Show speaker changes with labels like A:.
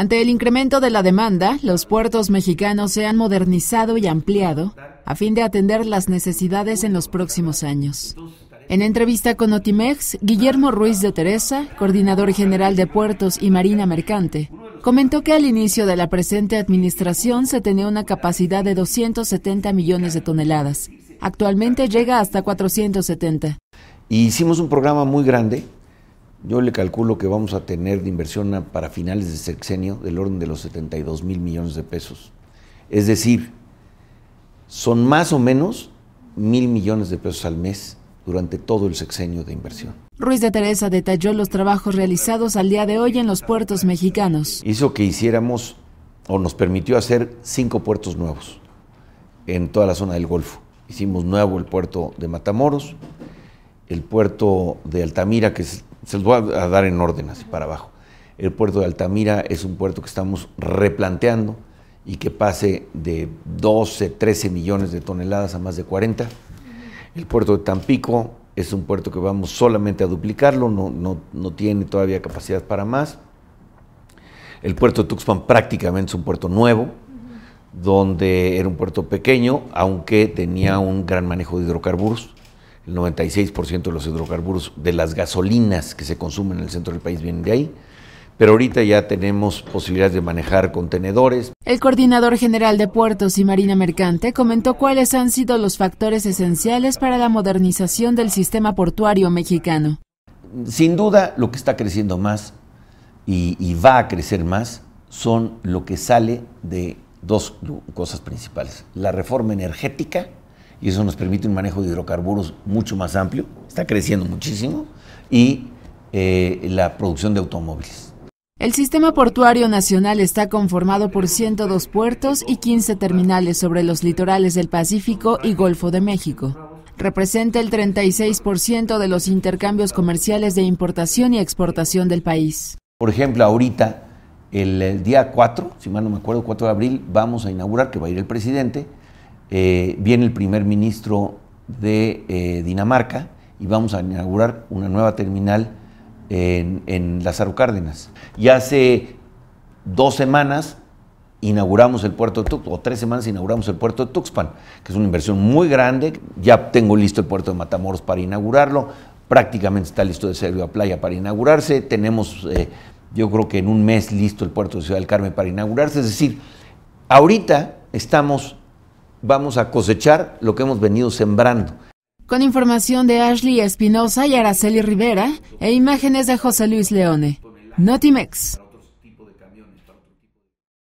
A: Ante el incremento de la demanda, los puertos mexicanos se han modernizado y ampliado a fin de atender las necesidades en los próximos años. En entrevista con Otimex, Guillermo Ruiz de Teresa, coordinador general de puertos y marina mercante, comentó que al inicio de la presente administración se tenía una capacidad de 270 millones de toneladas. Actualmente llega hasta 470.
B: hicimos un programa muy grande yo le calculo que vamos a tener de inversión para finales de sexenio del orden de los 72 mil millones de pesos. Es decir, son más o menos mil millones de pesos al mes durante todo el sexenio de inversión.
A: Ruiz de Teresa detalló los trabajos realizados al día de hoy en los puertos mexicanos.
B: Hizo que hiciéramos o nos permitió hacer cinco puertos nuevos en toda la zona del Golfo. Hicimos nuevo el puerto de Matamoros, el puerto de Altamira, que es se los voy a dar en orden, así para abajo. El puerto de Altamira es un puerto que estamos replanteando y que pase de 12, 13 millones de toneladas a más de 40. El puerto de Tampico es un puerto que vamos solamente a duplicarlo, no, no, no tiene todavía capacidad para más. El puerto de Tuxpan prácticamente es un puerto nuevo, donde era un puerto pequeño, aunque tenía un gran manejo de hidrocarburos el 96% de los hidrocarburos de las gasolinas que se consumen en el centro del país vienen de ahí pero ahorita ya tenemos posibilidades de manejar contenedores.
A: El coordinador general de puertos y marina mercante comentó cuáles han sido los factores esenciales para la modernización del sistema portuario mexicano.
B: Sin duda, lo que está creciendo más y, y va a crecer más son lo que sale de dos cosas principales, la reforma energética y eso nos permite un manejo de hidrocarburos mucho más amplio, está creciendo muchísimo, y eh, la producción de automóviles.
A: El sistema portuario nacional está conformado por 102 puertos y 15 terminales sobre los litorales del Pacífico y Golfo de México representa el 36% de los intercambios comerciales de importación y exportación del país.
B: Por ejemplo, ahorita, el, el, día 4, si mal no me acuerdo, 4 de abril, vamos a inaugurar, que va a ir el presidente, eh, viene el primer ministro de eh, Dinamarca y vamos a inaugurar una nueva terminal en, en Lázaro Cárdenas. Y hace dos semanas inauguramos el puerto de Tuxpan, o tres semanas inauguramos el puerto de Tuxpan, que es una inversión muy grande. Ya tengo listo el puerto de Matamoros para inaugurarlo, prácticamente está listo de Servio a Playa para inaugurarse, tenemos eh, yo creo que en un mes listo el puerto de Ciudad del Carmen para inaugurarse, es decir, ahorita estamos vamos a cosechar lo que hemos venido sembrando.
A: Con información de Ashley Espinosa y Araceli Rivera e imágenes de José Luis Leone. Notimex.